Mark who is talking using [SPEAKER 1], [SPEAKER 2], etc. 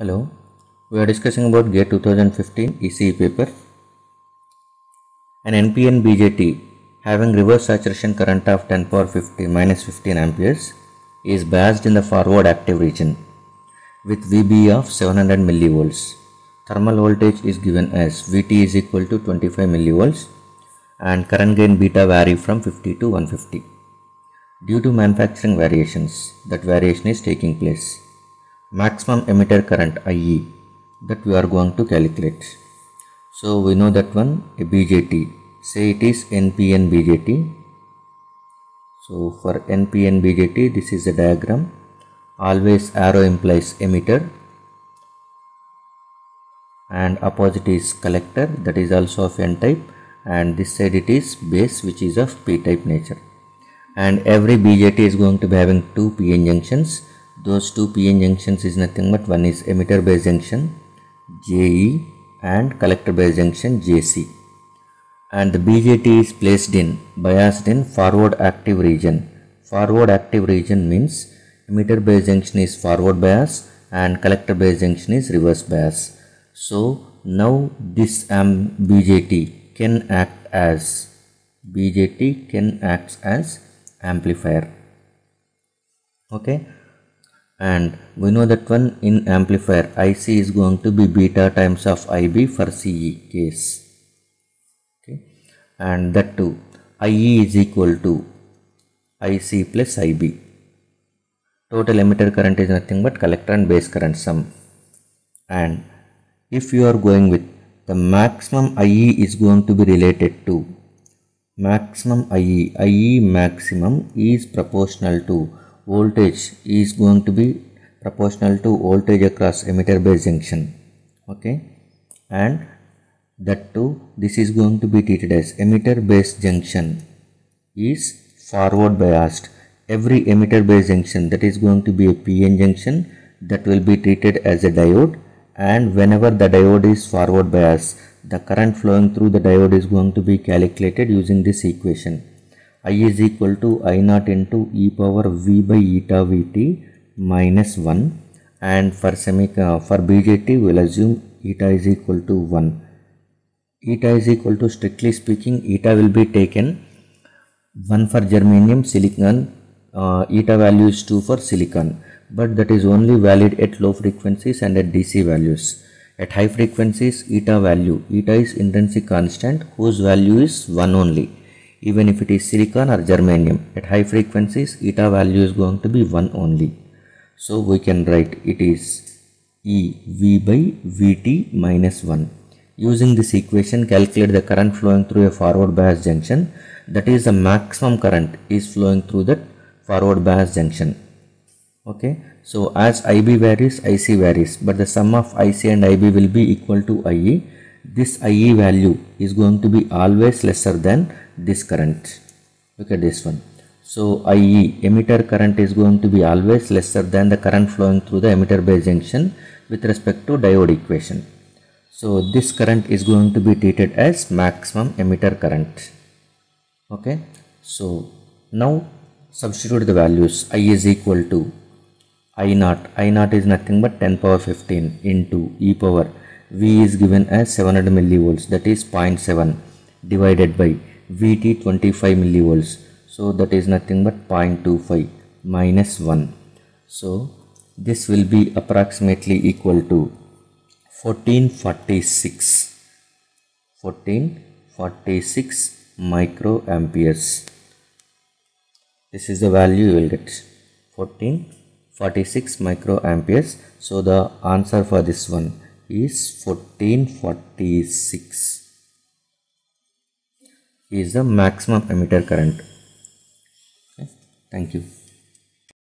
[SPEAKER 1] Hello, we are discussing about GATE 2015 ECE paper. An NPN BJT having reverse saturation current of 10 power 50 minus 15 amperes is biased in the forward active region with VB of 700 millivolts. Thermal voltage is given as VT is equal to 25 millivolts and current gain beta vary from 50 to 150 due to manufacturing variations that variation is taking place maximum emitter current IE that we are going to calculate. So we know that one a BJT say it is NPN BJT. So for NPN BJT this is a diagram always arrow implies emitter and opposite is collector that is also of n type and this side it is base which is of p type nature and every BJT is going to be having two p-n junctions those two pn junctions is nothing but one is emitter base junction je and collector base junction jc and the bjt is placed in biased in forward active region forward active region means emitter base junction is forward bias and collector base junction is reverse bias so now this um, bjt can act as bjt can act as amplifier okay and we know that one in amplifier IC is going to be beta times of IB for CE case okay and that too IE is equal to IC plus IB total emitter current is nothing but collector and base current sum and if you are going with the maximum IE is going to be related to maximum IE IE maximum is proportional to voltage is going to be proportional to voltage across emitter base junction okay and that too this is going to be treated as emitter base junction is forward biased every emitter base junction that is going to be a pn junction that will be treated as a diode and whenever the diode is forward biased the current flowing through the diode is going to be calculated using this equation i is equal to i naught into e power v by eta vt minus 1 and for semi uh, for bjt we'll assume eta is equal to 1 eta is equal to strictly speaking eta will be taken 1 for germanium silicon uh, eta value is 2 for silicon but that is only valid at low frequencies and at dc values at high frequencies eta value eta is intrinsic constant whose value is 1 only even if it is silicon or germanium at high frequencies eta value is going to be 1 only so we can write it is e v by vt minus 1 using this equation calculate the current flowing through a forward bias junction that is the maximum current is flowing through that forward bias junction okay so as ib varies ic varies but the sum of ic and ib will be equal to ie this ie value is going to be always lesser than this current look at this one so ie emitter current is going to be always lesser than the current flowing through the emitter base junction with respect to diode equation so this current is going to be treated as maximum emitter current okay so now substitute the values i is equal to i naught i naught is nothing but 10 power 15 into e power v is given as 700 millivolts that is 0.7 divided by Vt 25 millivolts so that is nothing but 0.25 minus 1 so this will be approximately equal to 1446 1446 microamperes this is the value you will get 1446 microamperes so the answer for this one is 1446 is the maximum emitter current. Okay. Thank you.